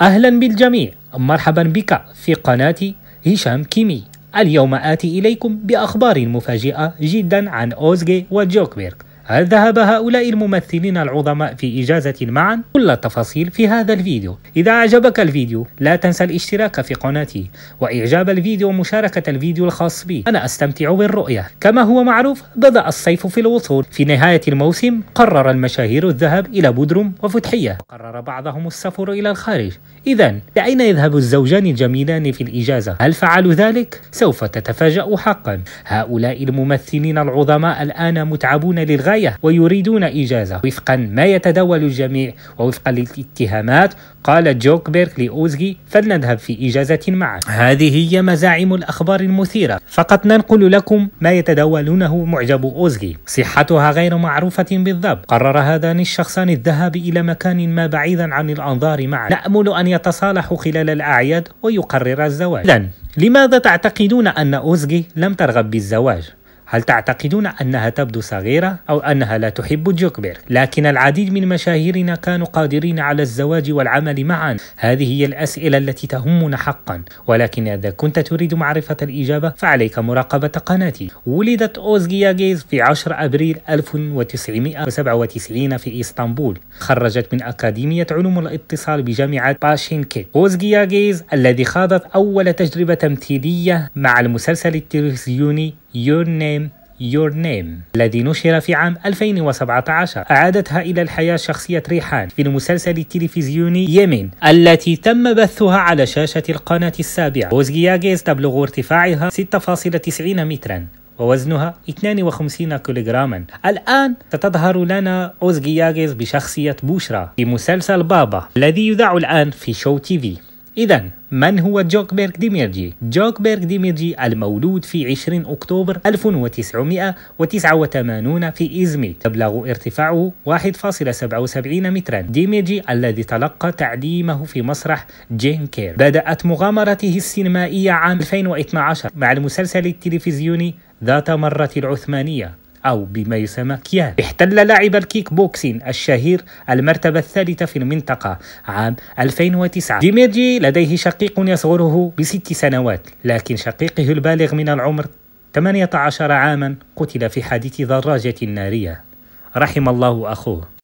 أهلا بالجميع مرحبا بك في قناة هشام كيمي اليوم آتي إليكم بأخبار مفاجئة جدا عن أوزجي وجوكبيرغ هل ذهب هؤلاء الممثلين العظماء في إجازة معا كل التفاصيل في هذا الفيديو إذا أعجبك الفيديو لا تنسى الاشتراك في قناتي وإعجاب الفيديو ومشاركة الفيديو الخاص بي أنا أستمتع بالرؤية كما هو معروف بدأ الصيف في الوصول في نهاية الموسم قرر المشاهير الذهاب إلى بودروم وفتحية قرر بعضهم السفر إلى الخارج إذا لأين يذهب الزوجان الجميلان في الإجازة؟ هل فعلوا ذلك؟ سوف تتفاجأ حقا هؤلاء الممثلين العظماء الآن متعبون للغاية للغاية ويريدون إجازة وفقا ما يتداول الجميع ووفقا للاتهامات قال جوكبيرك لأوزغي فلنذهب في إجازة معا هذه هي مزاعم الأخبار المثيرة فقط ننقل لكم ما يتداولونه معجب أوزغي صحتها غير معروفة بالضبط قرر هذان الشخصان الذهاب إلى مكان ما بعيدا عن الأنظار معا نأمل أن يتصالحوا خلال الأعياد ويقرر الزواج إذن لماذا تعتقدون أن أوزغي لم ترغب بالزواج؟ هل تعتقدون أنها تبدو صغيرة أو أنها لا تحب جوكبير؟ لكن العديد من مشاهيرنا كانوا قادرين على الزواج والعمل معا هذه هي الأسئلة التي تهمنا حقا ولكن إذا كنت تريد معرفة الإجابة فعليك مراقبة قناتي ولدت أوزجياجيز في 10 أبريل 1997 في إسطنبول خرجت من أكاديمية علوم الاتصال بجامعة باشينكي أوزجياجيز الذي خاضت أول تجربة تمثيلية مع المسلسل التلفزيوني Your Name Your Name الذي نشر في عام 2017 أعادتها إلى الحياة شخصية ريحان في المسلسل التلفزيوني يمين التي تم بثها على شاشة القناة السابعة وزجياجيز تبلغ ارتفاعها 6.90 مترا ووزنها 52 كيلوغراما الآن ستظهر لنا أوزجياجيز بشخصية بوشرا في مسلسل بابا الذي يذاع الآن في شو تي في إذا من هو جوكبيرغ ديميرجي؟ جوكبيرغ ديميرجي المولود في 20 أكتوبر 1989 في إزميت يبلغ ارتفاعه 1.77 مترا ديميرجي الذي تلقى تعليمه في مسرح جين كير بدأت مغامرته السينمائية عام 2012 مع المسلسل التلفزيوني ذات مرة العثمانية أو بما يسمى كيان احتل لاعب الكيك بوكسين الشهير المرتبة الثالثة في المنطقة عام 2009 ديميرجي لديه شقيق يصغره بست سنوات لكن شقيقه البالغ من العمر 18 عاما قتل في حادث دراجة نارية رحم الله أخوه